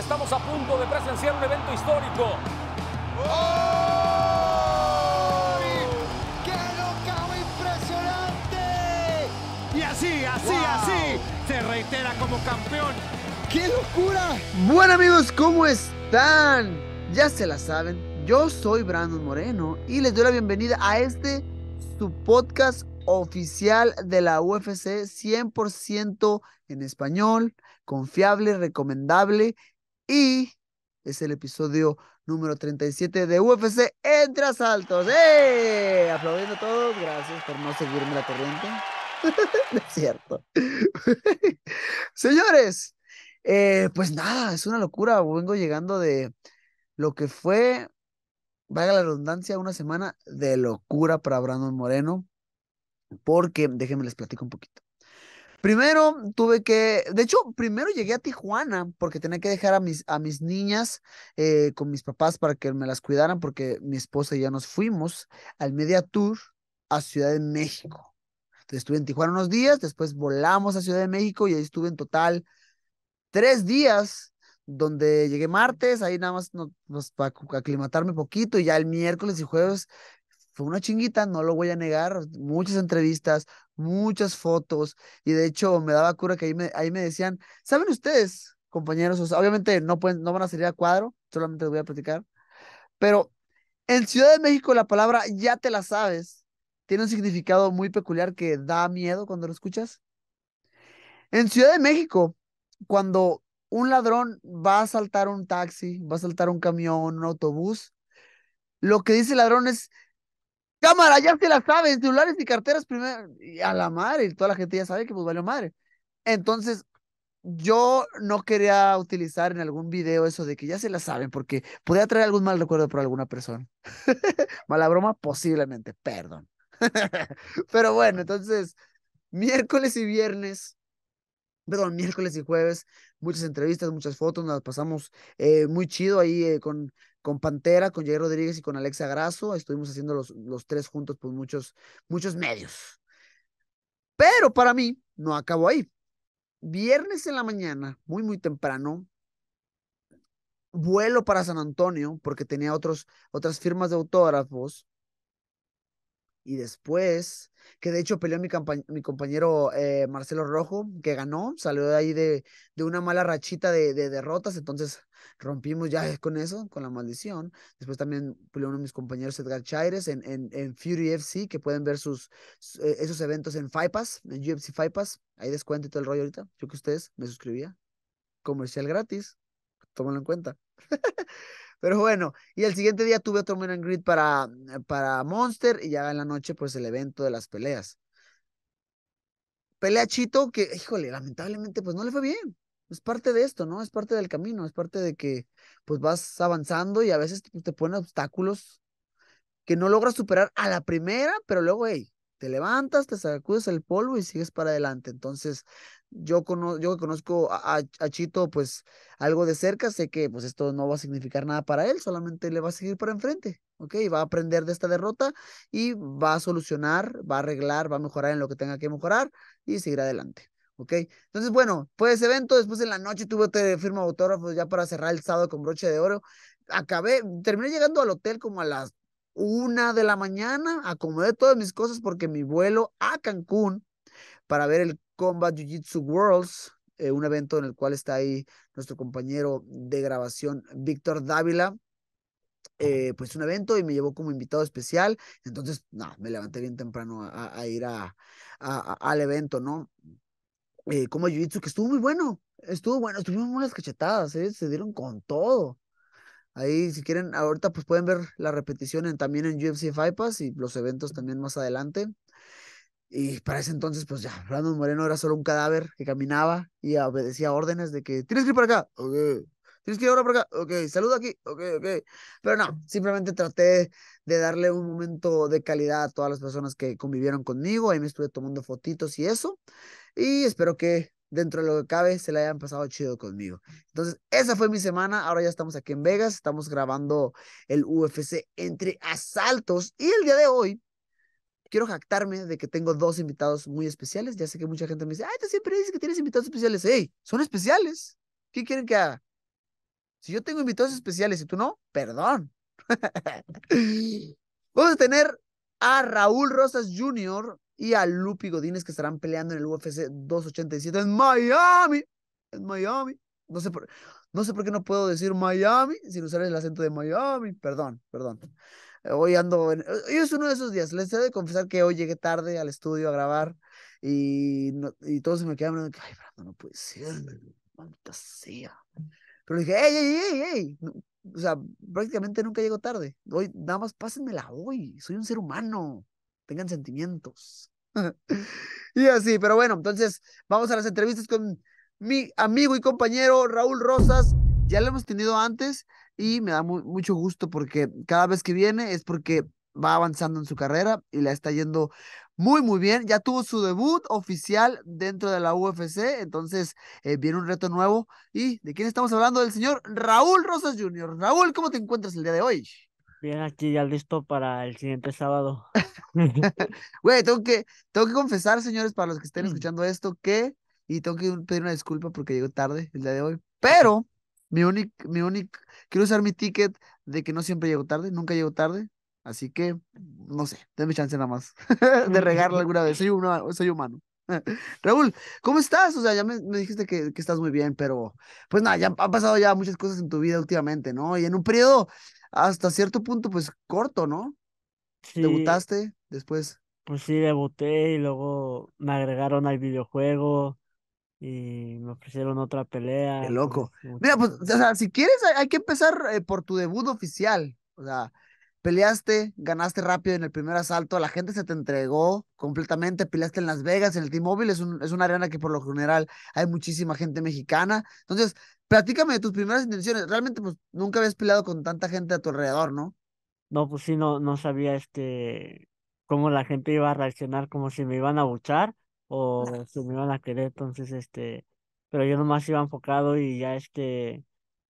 Estamos a punto de presenciar un evento histórico. ¡Oh! ¡Qué locao impresionante! Y así, así, así, se reitera como campeón. ¡Qué locura! Bueno amigos, ¿cómo están? Ya se la saben, yo soy Brandon Moreno y les doy la bienvenida a este su podcast oficial de la UFC 100% en español, confiable, recomendable y es el episodio número 37 de UFC Entre Asaltos. ¡Eh! Aplaudiendo a todos, gracias por no seguirme la corriente. es cierto. Señores, eh, pues nada, es una locura. Vengo llegando de lo que fue, vaya la redundancia, una semana de locura para Brandon Moreno, porque déjenme les platico un poquito. Primero tuve que, de hecho, primero llegué a Tijuana porque tenía que dejar a mis, a mis niñas eh, con mis papás para que me las cuidaran porque mi esposa y yo nos fuimos al Media Tour a Ciudad de México. Entonces estuve en Tijuana unos días, después volamos a Ciudad de México y ahí estuve en total tres días donde llegué martes, ahí nada más pues, para aclimatarme un poquito y ya el miércoles y jueves fue una chinguita, no lo voy a negar, muchas entrevistas, muchas fotos y de hecho me daba cura que ahí me, ahí me decían, ¿saben ustedes, compañeros? obviamente no, no van a salir a cuadro, solamente les voy a platicar, pero en Ciudad de México la palabra ya te la sabes tiene un significado muy peculiar que da miedo cuando lo escuchas. En Ciudad de México, cuando un ladrón va a saltar un taxi, va a saltar un camión, un autobús, lo que dice el ladrón es, Cámara, ya se la saben, celulares y carteras primero. Y a la madre, y toda la gente ya sabe que pues valió madre. Entonces, yo no quería utilizar en algún video eso de que ya se la saben, porque podía traer algún mal recuerdo para alguna persona. Mala broma, posiblemente, perdón. Pero bueno, entonces, miércoles y viernes, perdón, miércoles y jueves, muchas entrevistas, muchas fotos, nos pasamos eh, muy chido ahí eh, con con Pantera, con Jerry Rodríguez y con Alexa Grasso. Estuvimos haciendo los, los tres juntos por pues, muchos, muchos medios. Pero para mí, no acabó ahí. Viernes en la mañana, muy, muy temprano, vuelo para San Antonio porque tenía otros, otras firmas de autógrafos y después, que de hecho peleó mi, compañero eh, Marcelo Rojo, que ganó, salió de ahí de, una mala rachita de, derrotas, entonces rompimos ya con eso, con la maldición. Después también peleó uno de mis compañeros Edgar Chaires en, en, Fury FC, que pueden ver sus, eh, esos eventos en FIPAS, en UFC FIPAS, ahí descuento y todo el rollo ahorita, yo que ustedes me suscribía, comercial gratis, tómalo en cuenta. Pero bueno, y el siguiente día tuve otro meet and para, para Monster y ya en la noche, pues el evento de las peleas. Pelea que, híjole, lamentablemente, pues no le fue bien. Es parte de esto, ¿no? Es parte del camino, es parte de que, pues vas avanzando y a veces te, te ponen obstáculos que no logras superar a la primera, pero luego, hey, te levantas, te sacudes el polvo y sigues para adelante. Entonces, yo, yo conozco a, Chito pues algo de cerca, sé que pues esto no va a significar nada para él, solamente le va a seguir para enfrente, ¿ok? Va a aprender de esta derrota y va a solucionar, va a arreglar, va a mejorar en lo que tenga que mejorar y seguir adelante. ¿Ok? Entonces, bueno, fue ese evento. Después en la noche tuve que firma autógrafos ya para cerrar el sábado con broche de oro. Acabé, terminé llegando al hotel como a las una de la mañana. Acomodé todas mis cosas porque mi vuelo a Cancún para ver el Combat Jiu-Jitsu Worlds, eh, un evento en el cual está ahí nuestro compañero de grabación, Víctor Dávila. Eh, pues un evento y me llevó como invitado especial, entonces, no, me levanté bien temprano a, ir a, al evento, ¿no? Eh, como Jiu-Jitsu, que estuvo muy bueno, estuvo bueno, estuvimos unas cachetadas, se dieron con todo. Ahí, si quieren, ahorita pues pueden ver la repetición también en UFC Fight Pass y los eventos también más adelante. Y para ese entonces, pues ya, Brandon Moreno era solo un cadáver que caminaba y obedecía órdenes de que tienes que ir para acá, ok, tienes que ir ahora para acá, ok, saluda aquí, ok, ok. Pero no, simplemente traté de darle un momento de calidad a todas las personas que convivieron conmigo, ahí me estuve tomando fotitos y eso. Y espero que dentro de lo que cabe, se la hayan pasado chido conmigo. Entonces, esa fue mi semana. Ahora ya estamos aquí en Vegas. Estamos grabando el UFC entre asaltos. Y el día de hoy quiero jactarme de que tengo dos invitados muy especiales. Ya sé que mucha gente me dice, ay, tú siempre dices que tienes invitados especiales. ¡Ey! Son especiales. ¿Qué quieren que haga? Si yo tengo invitados especiales y tú no, perdón. Vamos a tener a Raúl Rosas Jr. y a Lupi Godínez que estarán peleando en el UFC 287 en Miami. En Miami. No sé por, no sé por qué no puedo decir Miami sin usar el acento de Miami. Perdón, perdón hoy ando, hoy es uno de esos días, les he de confesar que hoy llegué tarde al estudio a grabar y, todos se me quedaron, ay, no puede ser, maldita sea. Pero dije, ey, ey, ey, o sea, prácticamente nunca llego tarde, hoy nada más pásenmela hoy, soy un ser humano, tengan sentimientos. y así, pero bueno, entonces vamos a las entrevistas con mi amigo y compañero Raúl Rosas. Ya lo hemos tenido antes, y me da mucho gusto porque cada vez que viene es porque va avanzando en su carrera y la está yendo muy, muy bien. Ya tuvo su debut oficial dentro de la UFC, entonces eh, viene un reto nuevo. ¿Y de quién estamos hablando? Del señor Raúl Rosas Jr. Raúl, ¿cómo te encuentras el día de hoy? Bien, aquí ya listo para el siguiente sábado. Güey, tengo que, tengo que confesar, señores, para los que estén mm. escuchando esto, que, y tengo que pedir una disculpa porque llego tarde el día de hoy, pero mi único, mi único, quiero usar mi ticket de que no siempre llego tarde, nunca llego tarde, así que, no sé, denme chance nada más de regarla alguna vez, soy, uno, soy humano. Raúl, ¿cómo estás? O sea, ya me, dijiste que, que, estás muy bien, pero pues nada, ya han pasado ya muchas cosas en tu vida últimamente, ¿no? Y en un periodo hasta cierto punto, pues corto, ¿no? Sí. ¿Debutaste después? Pues sí, debuté y luego me agregaron al videojuego y me ofrecieron otra pelea. Qué loco. Pues, Mira, pues, o sea, si quieres, hay, que empezar eh, por tu debut oficial. O sea, peleaste, ganaste rápido en el primer asalto, la gente se te entregó completamente, peleaste en Las Vegas, en el T-Mobile, es, una arena que por lo general hay muchísima gente mexicana. Entonces, platícame de tus primeras intenciones. Realmente, pues, nunca habías peleado con tanta gente a tu alrededor, ¿no? No, pues sí, no, no sabía este cómo la gente iba a reaccionar, como si me iban a buchar o se me iban a querer, entonces este, pero yo nomás iba enfocado y ya este,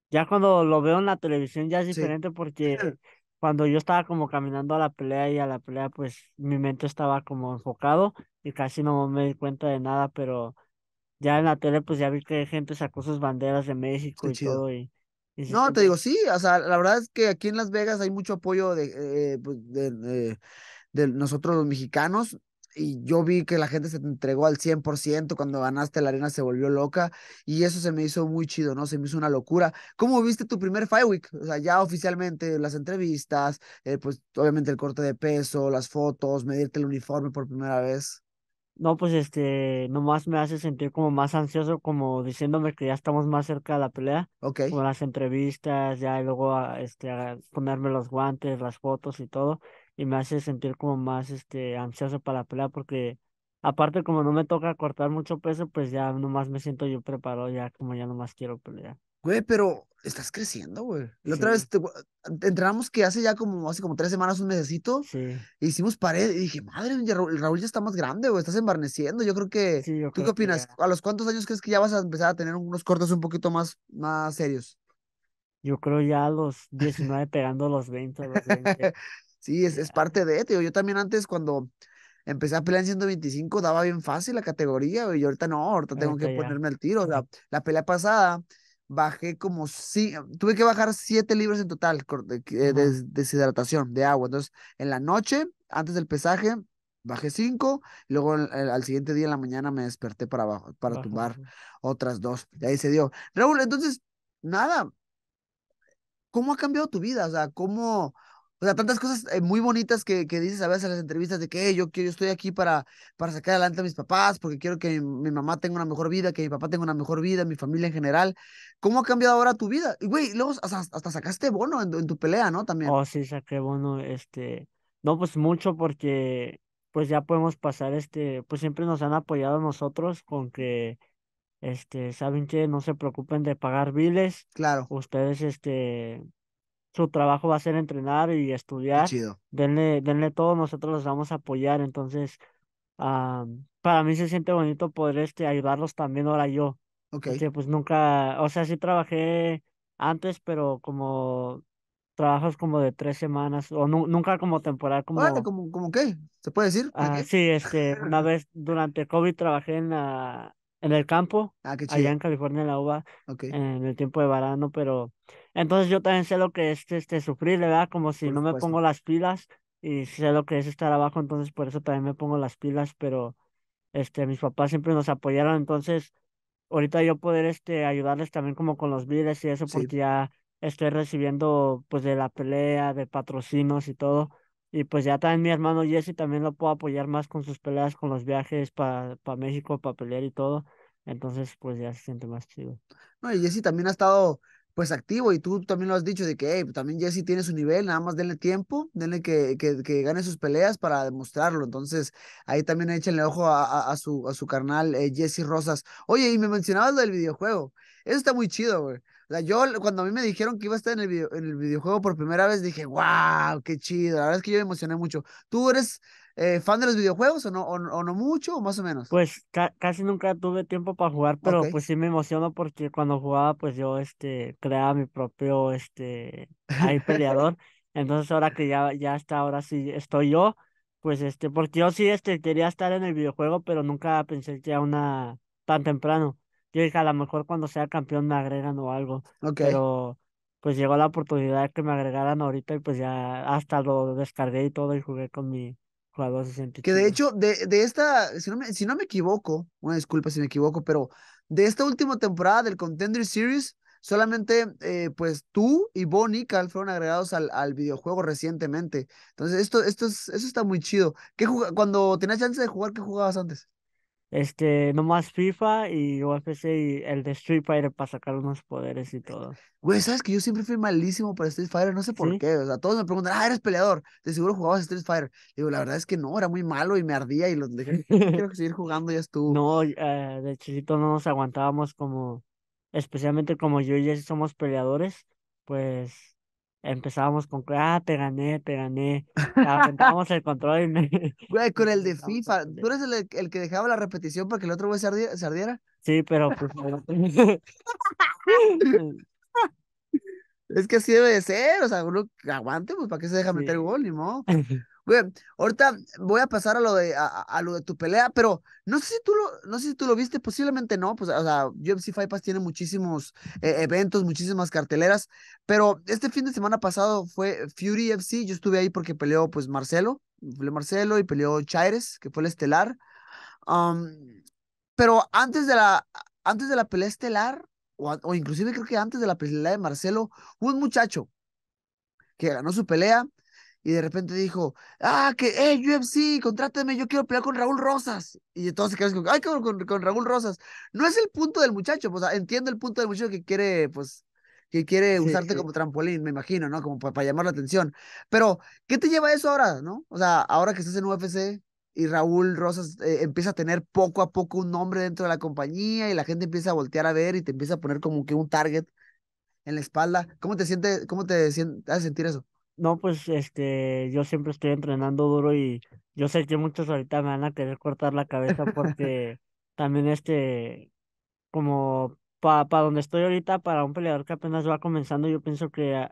ya cuando lo veo en la televisión ya es diferente porque cuando yo estaba como caminando a la pelea y a la pelea pues mi mente estaba como enfocado y casi no me di cuenta de nada, pero ya en la tele pues ya vi que gente sacó sus banderas de México y todo y no, te digo, sí, o sea, la verdad es que aquí en Las Vegas hay mucho apoyo de, eh, pues, de, de, de, nosotros los mexicanos y yo vi que la gente se te entregó al 100%, cuando ganaste la arena se volvió loca y eso se me hizo muy chido, ¿no? Se me hizo una locura. ¿Cómo viste tu primer Fight Week? O sea, ya oficialmente las entrevistas, eh, pues obviamente el corte de peso, las fotos, medirte el uniforme por primera vez. No, pues este, nomás me hace sentir como más ansioso, como diciéndome que ya estamos más cerca de la pelea. Ok. Con las entrevistas, ya y luego ah, este, ponerme los guantes, las fotos y todo y me hace sentir como más este ansioso para la pelea porque aparte como no me toca cortar mucho peso, pues ya nomás me siento yo preparado, ya como ya nomás quiero pelear. Güey, pero estás creciendo, güey. La otra vez te, entrenamos que hace ya como hace como tres semanas, un mesecito, sí. hicimos pared y dije, madre, Raúl, ya está más grande, güey, estás embarneciendo. Yo creo que... Sí, ¿Tú qué opinas? ¿A los cuántos años crees que ya vas a empezar a tener unos cortes un poquito más, más serios? Yo creo ya a los 19 pegando los 20, los Sí, es, parte de, tío. Yo también antes cuando empecé a pelear en 125 daba bien fácil la categoría y ahorita no, ahorita tengo que ponerme al tiro. O sea, la pelea pasada bajé como si, tuve que bajar 7 libras en total de, eh, deshidratación de agua. Entonces, en la noche, antes del pesaje, bajé 5, luego al siguiente día en la mañana me desperté para, para tumbar otras dos. Y ahí se dio. Raúl, entonces, nada, ¿cómo ha cambiado tu vida? O sea, ¿cómo... O sea, tantas cosas eh, muy bonitas que, dices a veces en las entrevistas de que yo, yo estoy aquí para, para sacar adelante a mis papás, porque quiero que mi, mamá tenga una mejor vida, que mi papá tenga una mejor vida, mi familia en general. ¿Cómo ha cambiado ahora tu vida? Y güey, luego hasta, sacaste bono en, tu pelea, ¿no? También. Oh, sí, saqué bono, este. No, pues mucho porque pues ya podemos pasar este, pues siempre nos han apoyado nosotros con que este, saben que no se preocupen de pagar biles. Claro. Ustedes este su trabajo va a ser entrenar y estudiar. Chido. Denle, denle todo, nosotros los vamos a apoyar. Entonces, ah, para mí se siente bonito poder este, ayudarlos también ahora yo. Okay. pues nunca, o sea, sí trabajé antes, pero como trabajos como de tres semanas, o nunca como temporal, como... ¿como, qué? ¿Se puede decir? Ah, sí, este, una vez durante COVID trabajé en la, en el campo, ah, allá en California, en la UBA, en el tiempo de verano, pero entonces yo también sé lo que es este, sufrir, ¿verdad? Como si no me pongo las pilas y sé lo que es estar abajo, entonces por eso también me pongo las pilas, pero este, mis papás siempre nos apoyaron, entonces ahorita yo poder este, ayudarles también como con los biles y eso, porque ya estoy recibiendo pues de la pelea, de patrocinos y todo. Y pues ya también mi hermano Jesse también lo puedo apoyar más con sus peleas, con los viajes para para México, para pelear y todo. Entonces, pues ya se siente más chido. No, y Jesse también ha estado pues activo y tú también lo has dicho de que hey, pues, también Jesse tiene su nivel, nada más denle tiempo, denle que, que, gane sus peleas para demostrarlo. Entonces ahí también echenle ojo a, su, a su carnal eh, Jesse Rosas. Oye, y me mencionabas lo del videojuego. Eso está muy chido, güey. O sea, yo cuando a mí me dijeron que iba a estar en el, video, en el videojuego por primera vez, dije, wow, qué chido. La verdad es que yo me emocioné mucho. Tú eres eh, ¿Fan de los videojuegos o no, o, no mucho o más o menos? Pues casi nunca tuve tiempo para jugar, pero pues sí me emociono porque cuando jugaba pues yo este, creaba mi propio este, ahí peleador. Entonces ahora que ya, ya hasta ahora sí estoy yo, pues este, porque yo sí este, quería estar en el videojuego, pero nunca pensé que a una tan temprano. Yo dije, a lo mejor cuando sea campeón me agregan o algo. Pero pues llegó la oportunidad de que me agregaran ahorita y pues ya hasta lo descargué y todo y jugué con mi, que de hecho, de, esta, si no, me, equivoco, una disculpa si me equivoco, pero de esta última temporada del Contender Series, solamente eh, pues tú y Bonnie Cal fueron agregados al, videojuego recientemente. Entonces, esto, esto, es, está muy chido. ¿Qué cuando tenías chance de jugar, ¿qué jugabas antes? Este, nomás FIFA y UFC y el de Street Fighter para sacar unos poderes y todo. Güey, ¿sabes que yo siempre fui malísimo para Street Fighter? No sé por qué. O sea, todos me preguntan, ah, eres peleador, de seguro jugabas Street Fighter. Digo, la verdad es que no, era muy malo y me ardía y lo dejé. Quiero seguir jugando, ya estuvo. No, eh, de chiquito no nos aguantábamos como, especialmente como yo y Jesse somos peleadores, pues empezábamos con ah, te gané, te gané. Aventábamos el control con el de FIFA. ¿Tú eres el, que dejaba la repetición para que el otro güey se, ardiera? Sí, pero pues, es que así debe de ser, o sea, uno aguante, pues, ¿para qué se deja meter el gol, ni modo? ahorita voy a pasar a lo de, a, lo de tu pelea, pero no sé si tú lo, no sé si tú lo viste, posiblemente no, pues, o sea, UFC Fight Pass tiene muchísimos e, eventos, muchísimas carteleras, pero este fin de semana pasado fue Fury UFC yo estuve ahí porque peleó, pues, Marcelo, peleó Marcelo y peleó Chaires, que fue el estelar, pero antes de la, antes de la pelea estelar, o, o inclusive creo que antes de la pelea de Marcelo, hubo un muchacho que ganó su pelea, y de repente dijo, ah, que, eh, UFC, contráteme, yo quiero pelear con Raúl Rosas. Y entonces se como con, ay, con, con, Raúl Rosas. No es el punto del muchacho, pues entiendo el punto del muchacho que quiere, pues, que quiere usarte como trampolín, me imagino, ¿no? Como para, llamar la atención. Pero, ¿qué te lleva eso ahora, no? O sea, ahora que estás en UFC y Raúl Rosas eh, empieza a tener poco a poco un nombre dentro de la compañía y la gente empieza a voltear a ver y te empieza a poner como que un target en la espalda. ¿Cómo te sientes, cómo te hace sentir eso? No, pues este, yo siempre estoy entrenando duro y yo sé que muchos ahorita me van a querer cortar la cabeza porque también este, como para donde estoy ahorita, para un peleador que apenas va comenzando, yo pienso que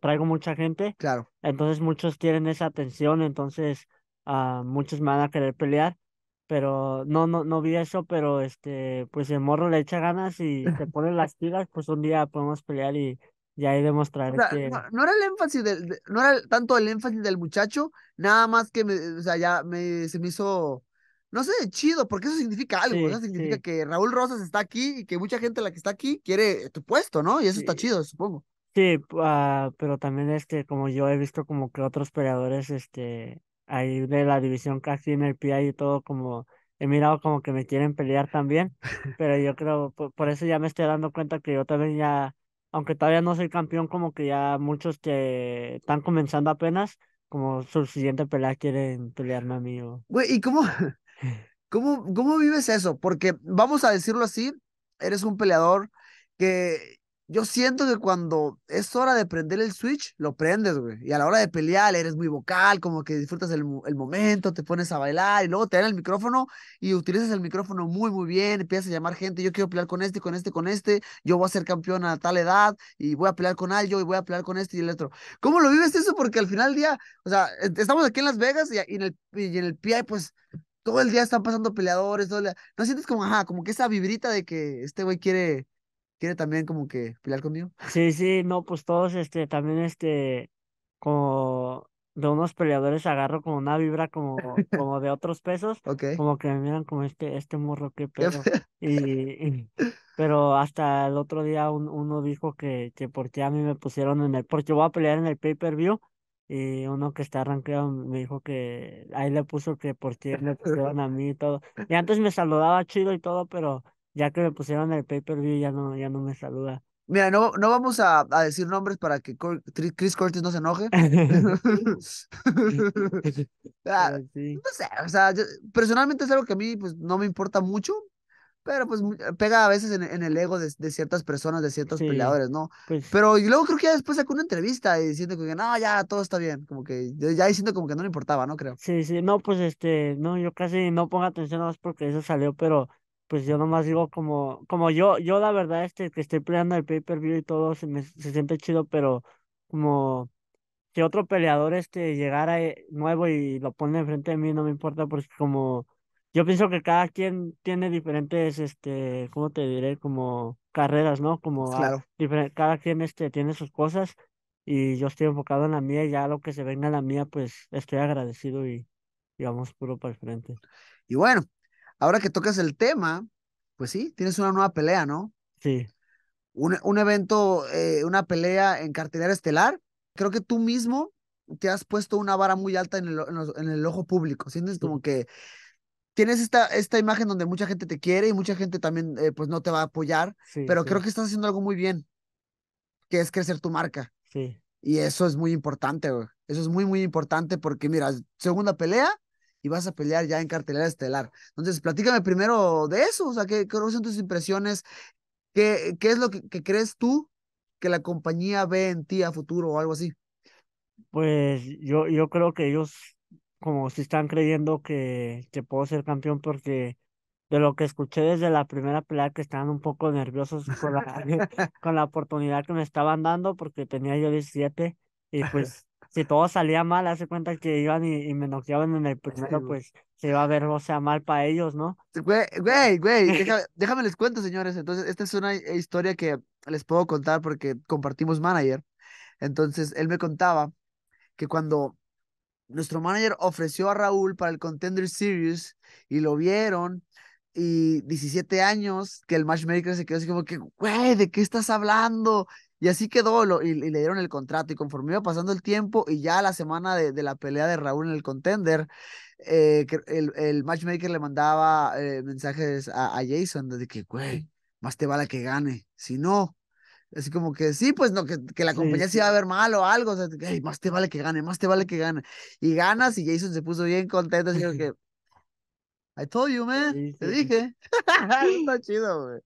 traigo mucha gente. Claro. Entonces muchos tienen esa atención, entonces a, ah, muchos me van a querer pelear, pero no, no, no vi eso, pero este, pues el morro le echa ganas y se pone las tiras, pues un día podemos pelear y y ahí demostrar que... No, era el énfasis no era tanto el énfasis del muchacho, nada más que me, o sea, ya me, se me hizo, no sé, chido, porque eso significa algo, significa que Raúl Rosas está aquí y que mucha gente la que está aquí quiere tu puesto, ¿no? Y eso está chido, supongo. Sí, ah, pero también es que como yo he visto como que otros peleadores, este, ahí de la división casi en el PI y todo, como he mirado como que me quieren pelear también, pero yo creo, por eso ya me estoy dando cuenta que yo también ya aunque todavía no soy campeón, como que ya muchos que están comenzando apenas, como su siguiente pelea quieren pelearme a mí. O... Güey, ¿y cómo, cómo, cómo vives eso? Porque vamos a decirlo así, eres un peleador que yo siento que cuando es hora de prender el Switch, lo prendes, güey. Y a la hora de pelear, eres muy vocal, como que disfrutas el, momento, te pones a bailar y luego te dan el micrófono y utilizas el micrófono muy, muy bien. Empiezas a llamar gente, yo quiero pelear con este, con este, con este. Yo voy a ser campeón a tal edad y voy a pelear con alguien, y voy a pelear con este y el otro. ¿Cómo lo vives eso? Porque al final del día, o sea, e, estamos aquí en Las Vegas y, en, el, y en el PI, pues todo el día están pasando peleadores. Todo el día. ¿No sientes como, ajá, como que esa vibrita de que este güey quiere ¿Quiere también como que pelear conmigo? Sí, sí, no, pues todos, este, también, este, como de unos peleadores agarro como una vibra como, como de otros pesos. Okay. Como que me miran como este, este morro, que pedo. y, pero hasta el otro día uno dijo que, que por ti a mí me pusieron en el, porque voy a pelear en el pay-per-view. Y uno que está rankeado me dijo que ahí le puso que por ti me pusieron a mí y todo. Y antes me saludaba chido y todo, pero ya que me pusieron el pay-per-view, ya no, ya no me saluda. Mira, no, no vamos a, a decir nombres para que Chris Cortes no se enoje. Ah, no sé, o sea, personalmente es algo que a mí pues, no me importa mucho, pero pues pega a veces en, el ego de, ciertas personas, de ciertos peleadores, ¿no? Pues pero y luego creo que ya después sacó una entrevista y diciendo que no, ya todo está bien, como que ya diciendo como que no le importaba, ¿no? Creo. Sí, sí, no, pues este, no, yo casi no pongo atención más porque eso salió, pero pues yo nomás digo como, como yo, yo la verdad, este que estoy peleando el pay-per-view y todo, se me se siente chido, pero como que otro peleador este llegara eh, nuevo y lo pone enfrente de mí, no me importa, porque como yo pienso que cada quien tiene diferentes, este, ¿cómo te diré? Como carreras, ¿no? Como claro. cada quien este, tiene sus cosas y yo estoy enfocado en la mía y ya lo que se venga en la mía, pues estoy agradecido y, y vamos puro para el frente. Y bueno, Ahora que tocas el tema, pues sí, tienes una nueva pelea, ¿no? Sí. Un, evento, eh, una pelea en cartelera estelar. Creo que tú mismo te has puesto una vara muy alta en el, en el ojo público. Sientes como que tienes esta, esta imagen donde mucha gente te quiere y mucha gente también eh, pues no te va a apoyar, pero creo que estás haciendo algo muy bien, que es crecer tu marca. Sí. Y eso es muy importante, güey. Eso es muy, muy importante porque, mira, segunda pelea, y vas a pelear ya en cartelera estelar. Entonces, platícame primero de eso, o sea, ¿qué, son tus impresiones? ¿Qué, qué es lo que, crees tú que la compañía ve en ti a futuro o algo así? Pues yo, yo creo que ellos como si están creyendo que, que puedo ser campeón porque de lo que escuché desde la primera pelea que estaban un poco nerviosos con la, con la oportunidad que me estaban dando porque tenía yo 17 y pues si todo salía mal, hace cuenta que iban y, me noqueaban en el primero, pues se iba a ver, o sea, mal para ellos, ¿no? Güey, güey, déjame, les cuento, señores. Entonces, esta es una historia que les puedo contar porque compartimos manager. Entonces, él me contaba que cuando nuestro manager ofreció a Raúl para el Contender Series y lo vieron y 17 años que el matchmaker se quedó así como que, güey, ¿de qué estás hablando? Y así quedó lo, y, le dieron el contrato. Y conforme iba pasando el tiempo y ya la semana de, la pelea de Raúl en el contender, eh, el, matchmaker le mandaba eh, mensajes a, Jason de que, güey, más te vale que gane. Si no, así como que sí, pues no, que, la compañía se iba a ver mal o algo. más te vale que gane, más te vale que gane. Y ganas y Jason se puso bien contento. Así que, I told you, man. te dije. está chido, güey.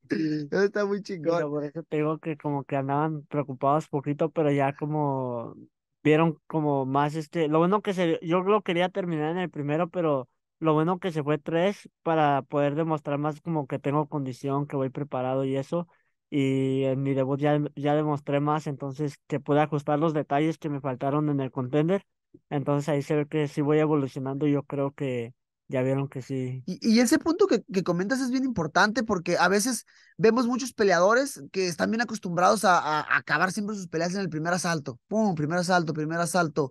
está muy chingón. por eso tengo que como que andaban preocupados poquito, pero ya como vieron como más este. Lo bueno que se. Yo lo quería terminar en el primero, pero lo bueno que se fue tres para poder demostrar más como que tengo condición, que voy preparado y eso. Y en mi debut ya, ya demostré más, entonces que pude ajustar los detalles que me faltaron en el contender. Entonces ahí se ve que sí voy evolucionando. Yo creo que ya vieron que sí. Y, ese punto que, que, comentas es bien importante porque a veces vemos muchos peleadores que están bien acostumbrados a, acabar siempre sus peleas en el primer asalto. ¡Pum! Primer asalto, primer asalto.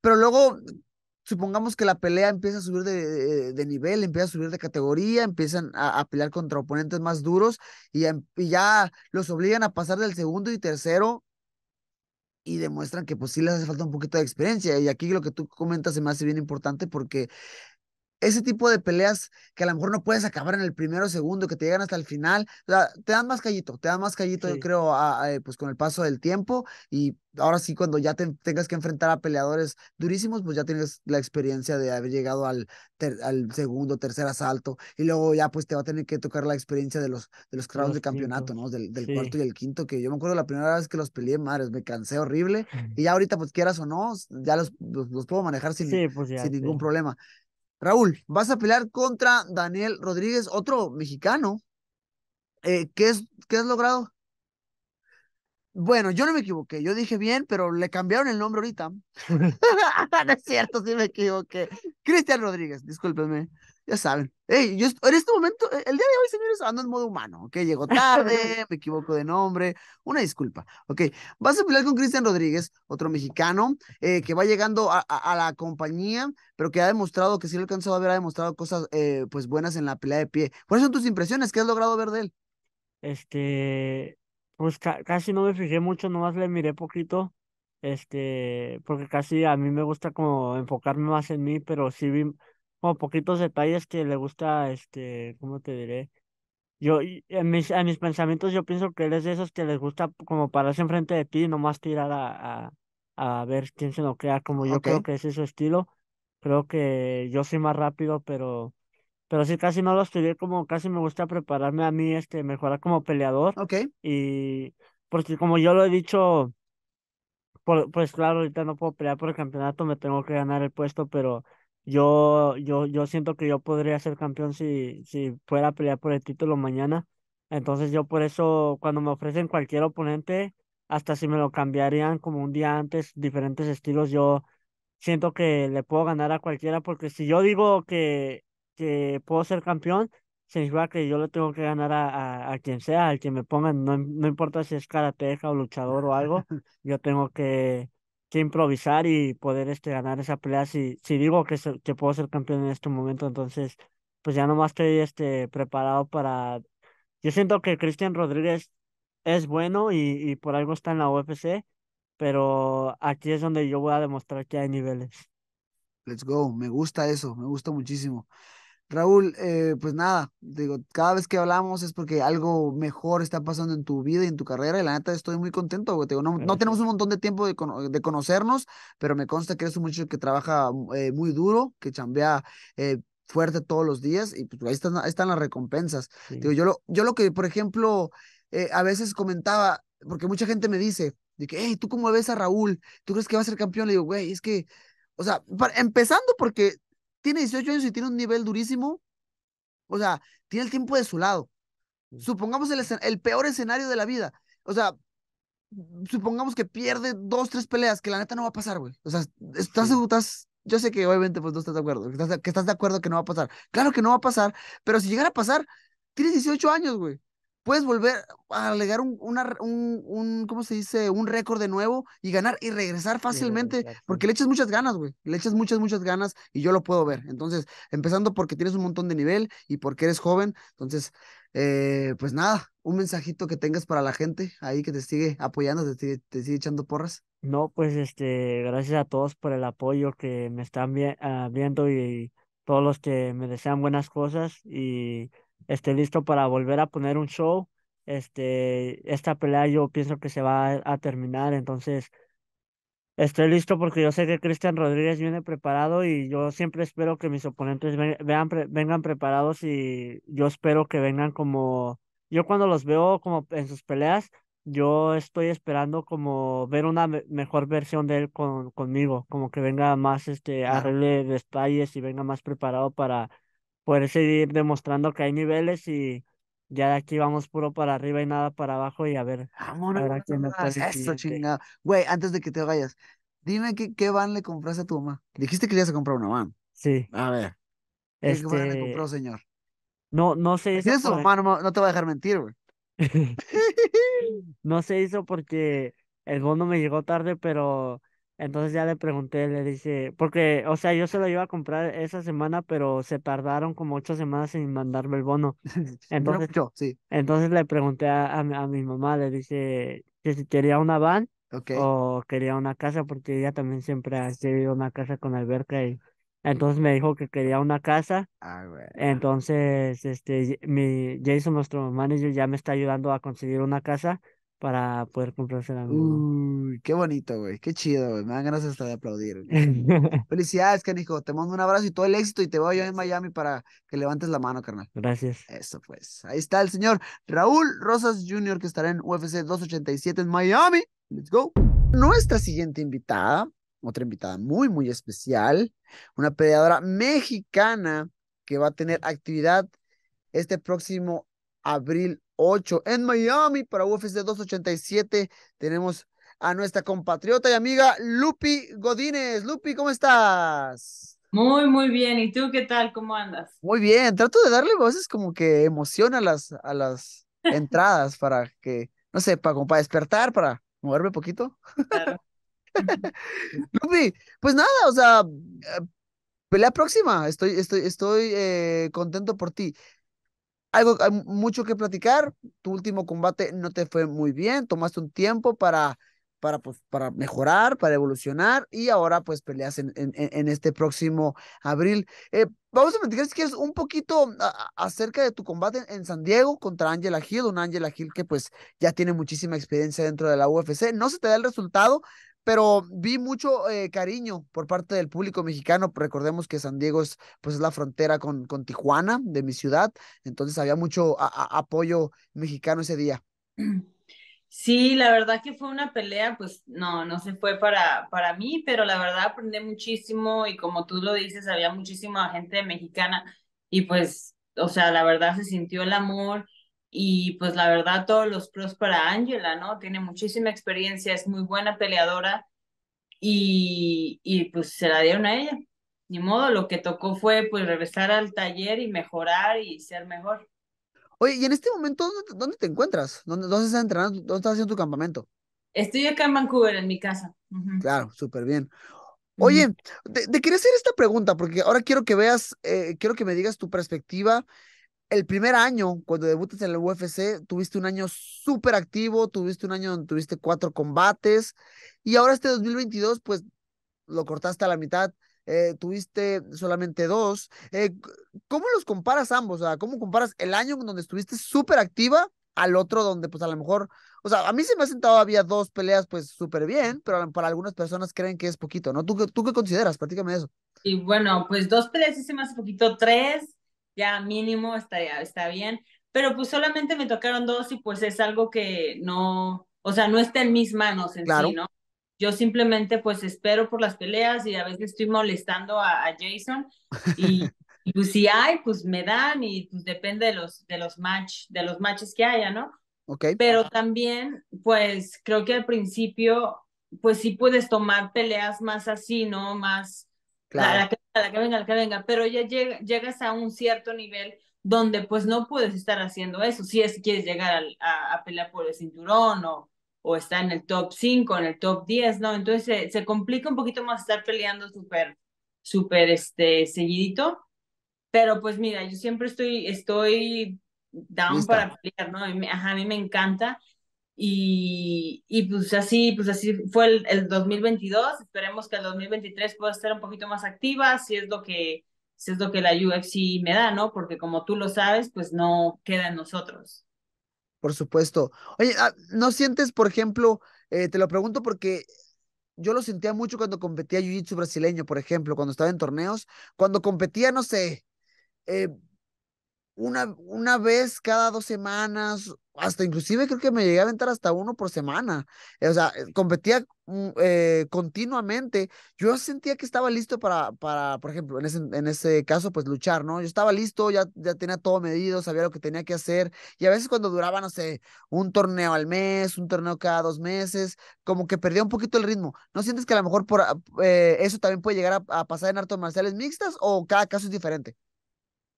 Pero luego, supongamos que la pelea empieza a subir de, nivel, empieza a subir de categoría, empiezan a, pelear contra oponentes más duros y, ya los obligan a pasar del segundo y tercero y demuestran que pues sí les hace falta un poquito de experiencia. Y aquí lo que tú comentas se me hace bien importante porque ese tipo de peleas que a lo mejor no puedes acabar en el primero o segundo, que te llegan hasta el final, o sea, te dan más callito, te dan más callito, yo creo, eh, pues con el paso del tiempo y ahora sí cuando ya te, tengas que enfrentar a peleadores durísimos, pues ya tienes la experiencia de haber llegado al, al segundo, tercer asalto y luego ya pues te va a tener que tocar la experiencia de los, de los de campeonato, ¿no? Del, cuarto y el quinto, que yo me acuerdo la primera vez que los peleé, madre, me cansé horrible y ya ahorita pues quieras o no, ya los, los, puedo manejar sin, pues, sin ningún problema. Raúl, vas a pelear contra Daniel Rodríguez, otro mexicano. Eh, ¿qué, es, ¿Qué has logrado? Bueno, yo no me equivoqué, yo dije bien, pero le cambiaron el nombre ahorita. no es cierto, sí me equivoqué. Cristian Rodríguez, discúlpenme ya saben. Hey, yo en este momento, e, el día de hoy, señores, ando en modo humano, ¿ok? Llego tarde, me equivoco de nombre, una disculpa, ¿ok? Vas a pelear con Cristian Rodríguez, otro mexicano, eh, que va llegando a, a, la compañía, pero que ha demostrado, que sí lo alcanzó a ver, ha demostrado cosas, eh, pues, buenas en la pelea de pie. ¿Cuáles son tus impresiones? ¿Qué has logrado ver de él? Este, pues casi no me fijé mucho, nomás le miré poquito, este, porque casi a mí me gusta como enfocarme más en mí, pero sí vi como poquitos detalles que le gusta, este, ¿cómo te diré? Yo, en mis, en mis pensamientos, yo pienso que él es de esos que les gusta como pararse enfrente de ti y nomás tirar a, a, ver quién se noquea, como yo creo que ese es su estilo. Creo que yo soy más rápido, pero, pero sí, casi no lo estudié, como casi me gusta prepararme a mí, este, mejorar como peleador. Ok. Y, porque como yo lo he dicho, pues claro, ahorita no puedo pelear por el campeonato, me tengo que ganar el puesto, pero yo, yo, yo siento que yo podría ser campeón si, si fuera a pelear por el título mañana. Entonces yo por eso cuando me ofrecen cualquier oponente, hasta si me lo cambiarían como un día antes, diferentes estilos, yo siento que le puedo ganar a cualquiera porque si yo digo que, que puedo ser campeón, significa que yo le tengo que ganar a, a, quien sea, al que me pongan, no, no importa si es Karateja o luchador o algo, yo tengo que, que improvisar y poder este, ganar esa pelea. Si, si digo que, puedo ser campeón en este momento, entonces pues ya nomás estoy este, preparado para... Yo siento que Cristian Rodríguez es bueno y, y por algo está en la UFC, pero aquí es donde yo voy a demostrar que hay niveles. Let's go, me gusta eso, me gusta muchísimo. Raúl, eh, pues nada, digo, cada vez que hablamos es porque algo mejor está pasando en tu vida y en tu carrera, y la neta estoy muy contento, digo, no, tenemos un montón de tiempo de, conocernos, pero me consta que eres un muchacho que trabaja eh, muy duro, que chambea eh, fuerte todos los días, y pues, ahí están, las recompensas. Digo, yo lo, yo lo que, por ejemplo, a veces comentaba, porque mucha gente me dice, de que, hey, ¿tú cómo ves a Raúl? ¿Tú crees que va a ser campeón? Le digo, güey, es que, o sea, empezando porque tiene 18 años y tiene un nivel durísimo. O sea, tiene el tiempo de su lado. Mm. Supongamos el, peor escenario de la vida. O sea, supongamos que pierde dos, tres peleas, que la neta no va a pasar, güey. O sea, estás, estás, yo sé que obviamente pues no estás de acuerdo, que estás, que estás de acuerdo que no va a pasar. Claro que no va a pasar, pero si llegara a pasar, tienes 18 años, güey puedes volver a alegar un, una, un, ¿cómo se dice? Un récord de nuevo y ganar y regresar fácilmente, porque le echas muchas ganas, güey. Le echas muchas, muchas ganas y yo lo puedo ver. Entonces, empezando porque tienes un montón de nivel y porque eres joven. Entonces, eh, pues nada, un mensajito que tengas para la gente ahí que te sigue apoyando, te sigue, echando porras. No, pues este, gracias a todos por el apoyo que me están ah, viendo y todos los que me desean buenas cosas y esté listo para volver a poner un show. Este, esta pelea yo pienso que se va a, terminar, entonces estoy listo porque yo sé que Cristian Rodríguez viene preparado y yo siempre espero que mis oponentes vean, vengan preparados y yo espero que vengan como, yo cuando los veo como en sus peleas, yo estoy esperando como ver una mejor versión de él con, conmigo, como que venga más, este, arregle detalles y venga más preparado para poder seguir demostrando que hay niveles y ya de aquí vamos puro para arriba y nada para abajo y a ver. Vamos a ver quién Güey, antes de que te vayas, dime qué, qué van le compraste a tu mamá. Dijiste que le ibas a comprar una van. Sí. A ver. ¿Qué este... le compró, este señor? No, no sé. hizo. Eso, no te voy a dejar mentir, güey. no se hizo porque el bono me llegó tarde, pero entonces ya le pregunté, le dice, porque, o sea, yo se lo iba a comprar esa semana, pero se tardaron como ocho semanas en mandarme el bono. Entonces, yo, sí. entonces le pregunté a, mi mamá, le dice que si quería una van o quería una casa, porque ella también siempre ha querido una casa con alberca y entonces me dijo que quería una casa. Ah, entonces, este, mi Jason, nuestro manager, ya me está ayudando a conseguir una casa para poder comprarse la Uy, qué bonito, güey. Qué chido, güey. Me dan ganas hasta de aplaudir. Felicidades, canijo. Te mando un abrazo y todo el éxito y te veo yo en Miami para que levantes la mano, carnal. Gracias. Eso pues. Ahí está el señor Raúl Rosas Jr. que estará en UFC 287 en Miami. Let's go. Nuestra siguiente invitada, otra invitada muy, muy especial, una peleadora mexicana que va a tener actividad este próximo abril en Miami, para UFC 287, tenemos a nuestra compatriota y amiga Lupi Godínez. Lupi, ¿cómo estás? Muy, muy bien. ¿Y tú qué tal? ¿Cómo andas? Muy bien. Trato de darle voces como que emociona a las, a las entradas para que, no sé, para, como para despertar, para moverme un poquito. Lupi, pues nada, o sea, eh, pelea próxima. Estoy, estoy, estoy eh, contento por ti algo, hay ah, mucho que platicar. Tu último combate no te fue muy bien, tomaste un tiempo para, para, pues, para mejorar, para evolucionar y ahora pues peleas en, en, este próximo abril. Eh, vamos a platicar si quieres un poquito acerca de tu combate en, San Diego contra Angela Hill, un Angela Hill que pues ya tiene muchísima experiencia dentro de la UFC. No se te da el resultado, pero vi mucho eh, cariño por parte del público mexicano. Recordemos que San Diego es, pues, la frontera con, con Tijuana, de mi ciudad, entonces había mucho apoyo mexicano ese día. Sí, la verdad que fue una pelea, pues no, no se fue para, para mí, pero la verdad aprendí muchísimo y como tú lo dices, había muchísima gente mexicana y pues, o sea, la verdad se sintió el amor y pues la verdad, todos los pros para Ángela, ¿no? Tiene muchísima experiencia, es muy buena peleadora y, y pues se la dieron a ella. Ni modo, lo que tocó fue pues regresar al taller y mejorar y ser mejor. Oye, y en este momento, ¿dónde, te encuentras? ¿Dónde, estás entrenando? ¿Dónde estás haciendo tu campamento? Estoy acá en Vancouver, en mi casa. Claro, súper bien. Oye, te, quería hacer esta pregunta porque ahora quiero que veas, eh, quiero que me digas tu perspectiva el primer año, cuando debutas en el UFC, tuviste un año súper activo, tuviste un año donde tuviste cuatro combates, y ahora este 2022, pues lo cortaste a la mitad, eh, tuviste solamente dos. Eh, ¿Cómo los comparas ambos? O sea, ¿Cómo comparas el año donde estuviste súper activa al otro donde, pues a lo mejor, o sea, a mí se me sentado había dos peleas, pues súper bien, pero para algunas personas creen que es poquito, ¿no? ¿Tú, tú qué consideras? Platícame eso. Y bueno, pues dos peleas hice más poquito, tres ya mínimo está, está bien, pero pues solamente me tocaron dos y pues es algo que no, o sea, no está en mis manos en sí, ¿no? Yo simplemente pues espero por las peleas y a veces estoy molestando a, Jason y, pues si hay, pues me dan y pues depende de los, de los match, de los matches que haya, ¿no? Okay. Pero también pues creo que al principio pues sí puedes tomar peleas más así, ¿no? Más Claro. La, que, venga, la que venga, pero ya llega, llegas a un cierto nivel donde pues no puedes estar haciendo eso, si es quieres llegar a, pelear por el cinturón o, o está en el top 5, en el top 10, ¿no? Entonces se, complica un poquito más estar peleando súper, súper este, seguidito, pero pues mira, yo siempre estoy, estoy down para pelear, ¿no? Ajá, a mí me encanta y, pues así, pues así fue el, 2022. Esperemos que el 2023 pueda ser un poquito más activa, si es lo que, si es lo que la UFC me da, ¿no? Porque como tú lo sabes, pues no queda en nosotros. Por supuesto. Oye, ah, ¿no sientes, por ejemplo, eh, te lo pregunto porque yo lo sentía mucho cuando competía Jiu-Jitsu brasileño, por ejemplo, cuando estaba en torneos, cuando competía, no sé, eh, una, vez cada dos semanas, hasta inclusive creo que me llegué a aventar hasta uno por semana. Eh, o sea, eh, competía mm, eh, continuamente. Yo sentía que estaba listo para, para por ejemplo, en ese, en ese caso, pues luchar, ¿no? Yo estaba listo, ya, ya tenía todo medido, sabía lo que tenía que hacer. Y a veces cuando duraba, no sé, un torneo al mes, un torneo cada dos meses, como que perdía un poquito el ritmo. ¿No sientes que a lo mejor por eso también puede llegar a, a pasar en artes marciales mixtas o cada caso es diferente?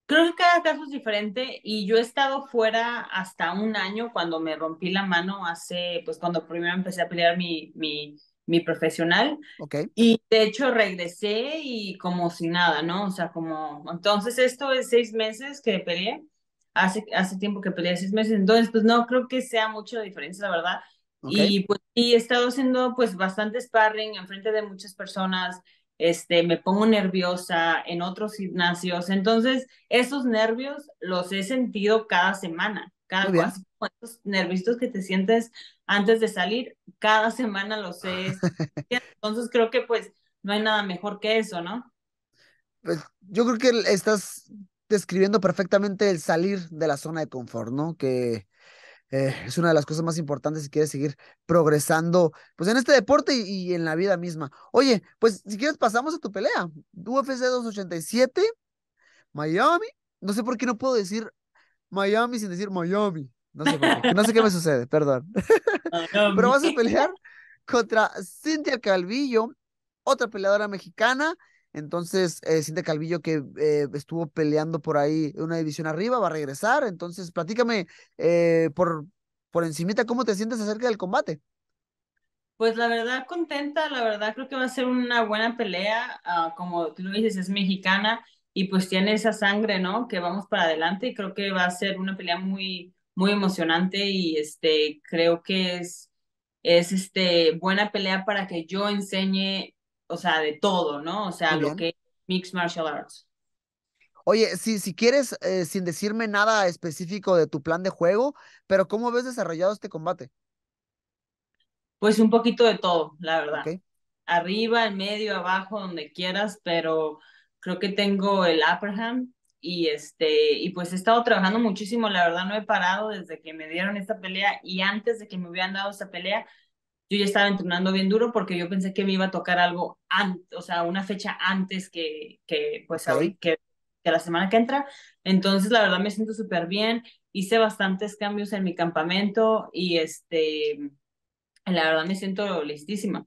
Creo que cada caso es diferente y yo he estado fuera hasta un año cuando me rompí la mano hace, pues cuando primero empecé a pelear mi, mi, mi profesional. Okay. Y de hecho regresé y como si nada, ¿no? O sea, como, entonces esto es seis meses que peleé, hace, hace tiempo que peleé seis meses, entonces pues no creo que sea mucho diferencia, la verdad. Y pues y he estado haciendo pues bastante sparring en frente de muchas personas, este, me pongo nerviosa en otros gimnasios. Entonces, esos nervios los he sentido cada semana, cada cuatro, esos nervios que te sientes antes de salir, cada semana los he. Entonces, creo que pues no hay nada mejor que eso, ¿no? Pues yo creo que estás describiendo perfectamente el salir de la zona de confort, ¿no? Que eh, es una de las cosas más importantes si quieres seguir progresando, pues en este deporte y, en la vida misma. Oye, pues si quieres pasamos a tu pelea. UFC 287, Miami. No sé por qué no puedo decir Miami sin decir Miami. No sé qué. No sé qué me sucede, perdón. Pero vas a pelear contra Cintia Calvillo, otra peleadora mexicana. Entonces, eh, Calvillo, que eh, estuvo peleando por ahí una división arriba, va a regresar. Entonces, platícame eh, por, por encimita cómo te sientes acerca del combate. Pues la verdad contenta, la verdad creo que va a ser una buena pelea, ah, como tú lo dices, es mexicana y pues tiene esa sangre, ¿no? Que vamos para adelante y creo que va a ser una pelea muy, muy emocionante y este, creo que es, es este, buena pelea para que yo enseñe o sea, de todo, ¿no? O sea, lo que es Mixed Martial Arts. Oye, si, si quieres, eh, sin decirme nada específico de tu plan de juego, pero ¿cómo ves desarrollado este combate? Pues un poquito de todo, la verdad. Arriba, en medio, abajo, donde quieras, pero creo que tengo el upper y este y pues he estado trabajando muchísimo, la verdad no he parado desde que me dieron esta pelea y antes de que me hubieran dado esta pelea, yo ya estaba entrenando bien duro porque yo pensé que me iba a tocar algo, antes, o sea, una fecha antes que, que pues, que, la semana que entra. Entonces, la verdad, me siento súper bien. Hice bastantes cambios en mi campamento y, este, la verdad, me siento listísima.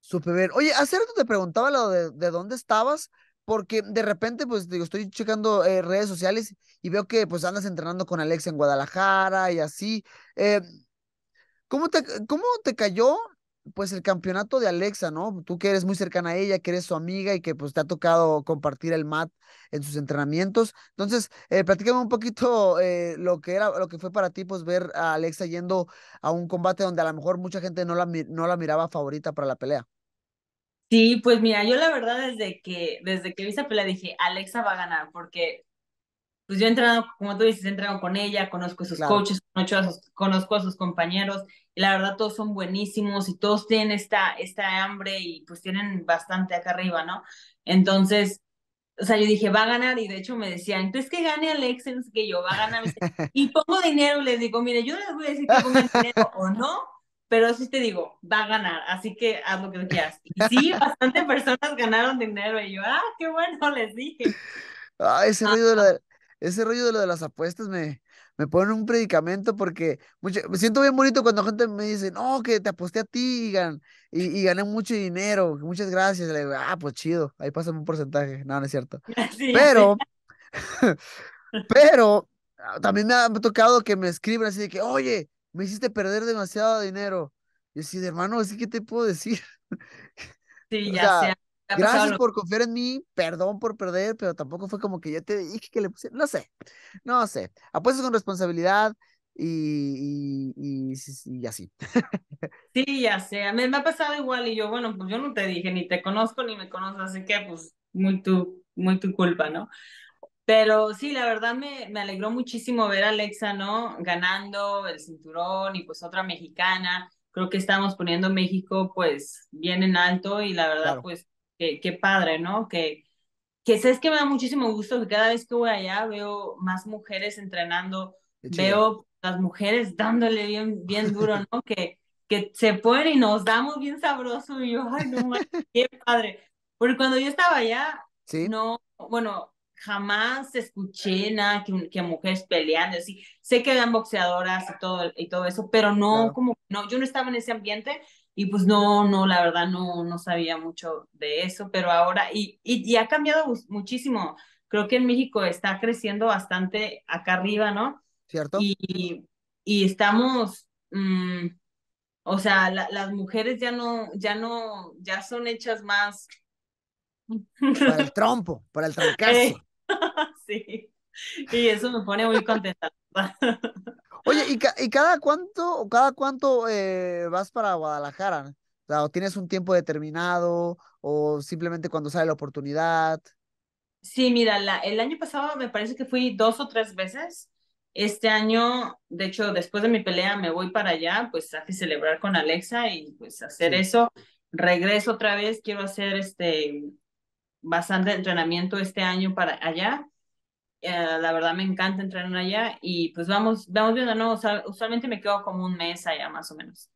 Súper bien. Oye, hace rato te preguntaba lo de, dónde estabas, porque de repente, pues digo, estoy checando eh, redes sociales y veo que pues andas entrenando con Alex en Guadalajara y así. Eh, ¿Cómo te, cómo te cayó pues el campeonato de Alexa, ¿no? Tú que eres muy cercana a ella, que eres su amiga y que pues te ha tocado compartir el mat en sus entrenamientos. Entonces, eh, platícame un poquito eh, lo que era, lo que fue para ti, pues ver a Alexa yendo a un combate donde a lo mejor mucha gente no la, no la miraba favorita para la pelea. Sí, pues mira, yo la verdad desde que, desde que vi esa pelea dije, Alexa va a ganar, porque pues yo he entrenado, como tú dices, he entrenado con ella, conozco a sus coaches, conozco a sus, compañeros, y la verdad todos son buenísimos y todos tienen esta, esta hambre y pues tienen bastante acá arriba, ¿no? Entonces, o sea, yo dije, va a ganar, y de hecho me decían, entonces pues, que gane Alex? No que yo, va a ganar. Y pongo dinero y les digo, mire, yo les voy a decir que pongan dinero o no, pero sí te digo, va a ganar, así que haz lo que quieras. Y sí, bastante personas ganaron dinero, y yo, ah, qué bueno, les dije. Ah, ese ah. ruido de la ese rollo de lo de las apuestas me, me pone un predicamento porque mucho, me siento bien bonito cuando gente me dice, no, que te aposté a ti y, gané mucho dinero, muchas gracias. Le ah, pues chido, ahí pasa un porcentaje. No, no es cierto. Ah, pero, pero ah, también me ha tocado que me escriban así de que, oye, me hiciste perder demasiado dinero. Y así, hermano, así que te puedo decir. Sí, ya Gracias por confiar en mí, perdón por perder, pero tampoco fue como que yo te dije que le puse, no sé, no sé. Apuestas con responsabilidad y, y, así. Sí, ya sé, me, me ha pasado igual y yo, bueno, pues yo no te dije, ni te conozco ni me conozco, así que pues muy tu, muy tu culpa, ¿no? Pero sí, la verdad me, me alegró muchísimo ver a Alexa, ¿no? Ganando el cinturón y pues otra mexicana. Creo que estamos poniendo México pues bien en alto y la verdad pues qué, padre, ¿no? Que, que es que me da muchísimo gusto que cada vez que voy allá veo más mujeres entrenando, veo las mujeres dándole bien, duro, ¿no? que, que se ponen y nos damos bien sabroso y yo, ay, no, qué padre. Porque cuando yo estaba allá, no, bueno, jamás escuché nada que, mujeres peleando, así, sé que eran boxeadoras y todo, y todo eso, pero no, como, no, yo no estaba en ese ambiente y pues no, no, la verdad no, no sabía mucho de eso, pero ahora, y, y, ha cambiado muchísimo, creo que en México está creciendo bastante acá arriba, ¿no? ¿Cierto? Y, y estamos, mm, o sea, las mujeres ya no, ya no, ya son hechas más para el trompo, para el trancazo. sí. Y eso me pone muy contenta. Oye, ¿y, ¿y, cada cuánto, o cada cuánto eh, vas para Guadalajara? O, tienes un tiempo determinado o simplemente cuando sale la oportunidad? Sí, mira, el año pasado me parece que fui dos o tres veces. Este año, de hecho, después de mi pelea me voy para allá, pues a celebrar con Alexa y pues hacer eso. Regreso otra vez, quiero hacer este bastante entrenamiento este año para allá. Eh, la verdad me encanta entrenar allá y pues vamos, vamos viendo, ¿no? O sea, usualmente me quedo como un mes allá más o menos.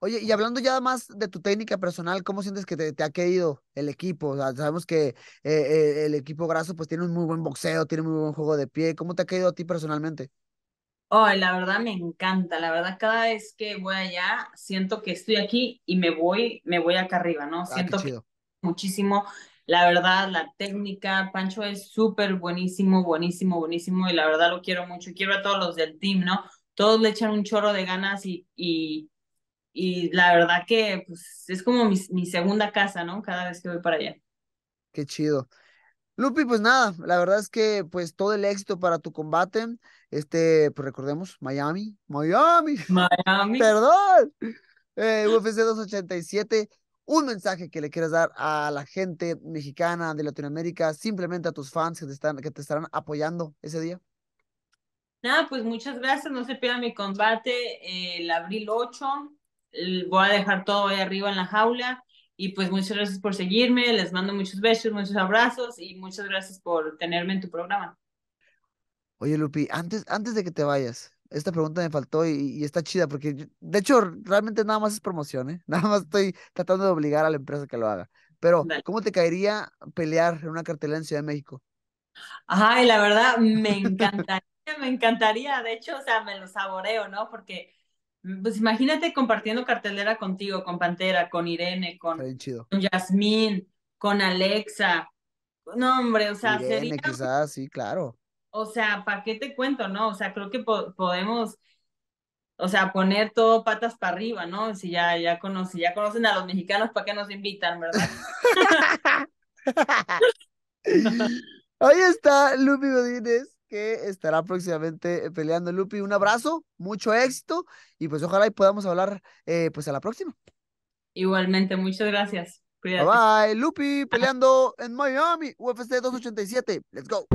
Oye, y hablando ya más de tu técnica personal, ¿cómo sientes que te, ha caído el equipo? O sea, sabemos que eh, eh, el equipo graso pues tiene un muy buen boxeo, tiene un muy buen juego de pie. ¿Cómo te ha caído a ti personalmente? Oh, la verdad me encanta. La verdad, cada vez que voy allá, siento que estoy aquí y me voy, me voy acá arriba, ¿no? Ah, siento muchísimo. La verdad, la técnica, Pancho es súper buenísimo, buenísimo, buenísimo y la verdad lo quiero mucho. y Quiero a todos los del team, ¿no? Todos le echan un chorro de ganas y, y, y la verdad que pues, es como mi, segunda casa, ¿no? Cada vez que voy para allá. Qué chido. Lupi, pues nada, la verdad es que pues todo el éxito para tu combate. Este, pues recordemos, Miami, Miami. Miami. Perdón. Eh, UFC 287 un mensaje que le quieras dar a la gente mexicana de Latinoamérica, simplemente a tus fans que te, están, que te estarán apoyando ese día? Nada, pues muchas gracias. No se pierda mi combate el abril 8. Voy a dejar todo ahí arriba en la jaula. Y pues muchas gracias por seguirme. Les mando muchos besos, muchos abrazos y muchas gracias por tenerme en tu programa. Oye, Lupi, antes, antes de que te vayas, esta pregunta me faltó y, está chida porque, de hecho, realmente nada más es promoción, ¿eh? Nada más estoy tratando de obligar a la empresa que lo haga. Pero, ¿cómo te caería pelear en una cartelera en Ciudad de México? Ay, la verdad, me encantaría, me encantaría. De hecho, o sea, me lo saboreo, ¿no? Porque, mm, pues imagínate compartiendo cartelera contigo, con Pantera, con Irene, con, Yasmín, con Alexa. No, hombre, o sea, Irene, quizás, sí, claro o sea, ¿para qué te cuento, no? O sea, creo que podemos, o sea, poner todo patas para arriba, ¿no? Si ya, ya, ya conocen a los mexicanos, ¿para qué nos invitan, verdad? Ahí está Lupi Godínez, que estará próximamente peleando. Lupi, un abrazo, mucho éxito y pues ojalá y podamos hablar eh, pues a la próxima. Igualmente, muchas gracias. Cuídate. Bye bye, Lupi peleando en Miami, UFC 287. Let's go.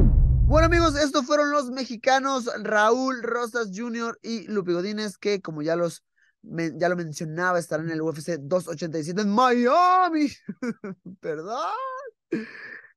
Bueno amigos, estos fueron los mexicanos Raúl Rosas Jr. y Lupi Godínez, que como ya los ya lo mencionaba, estarán en el UFC 287 en Miami. Perdón.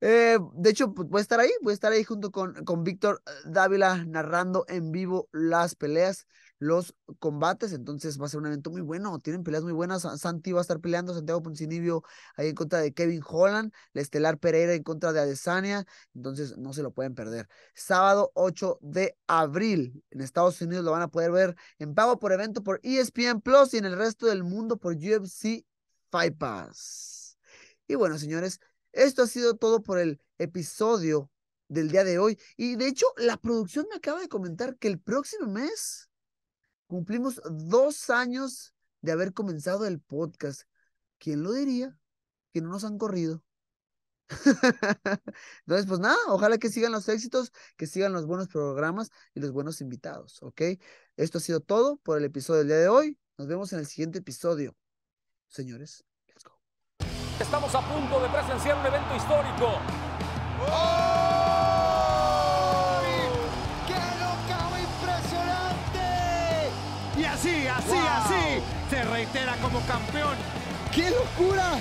Eh, de hecho, pues, voy a estar ahí, voy a estar ahí junto con, con Víctor Dávila narrando en vivo las peleas los combates, entonces va a ser un evento muy bueno, tienen peleas muy buenas, Santi va a estar peleando, Santiago Poncinibio ahí en contra de Kevin Holland, la Estelar Pereira en contra de Adesanya, entonces no se lo pueden perder. Sábado 8 de abril, en Estados Unidos lo van a poder ver en pago por evento por ESPN Plus y en el resto del mundo por UFC Fight Pass. Y bueno, señores, esto ha sido todo por el episodio del día de hoy. Y de hecho, la producción me acaba de comentar que el próximo mes Cumplimos dos años de haber comenzado el podcast. ¿Quién lo diría? Que no nos han corrido. Entonces, pues nada, ojalá que sigan los éxitos, que sigan los buenos programas y los buenos invitados, ¿ok? Esto ha sido todo por el episodio del día de hoy. Nos vemos en el siguiente episodio. Señores, let's go. Estamos a punto de presenciar un evento histórico. ¡Oh! así, así, se reitera como campeón. ¡Qué locura!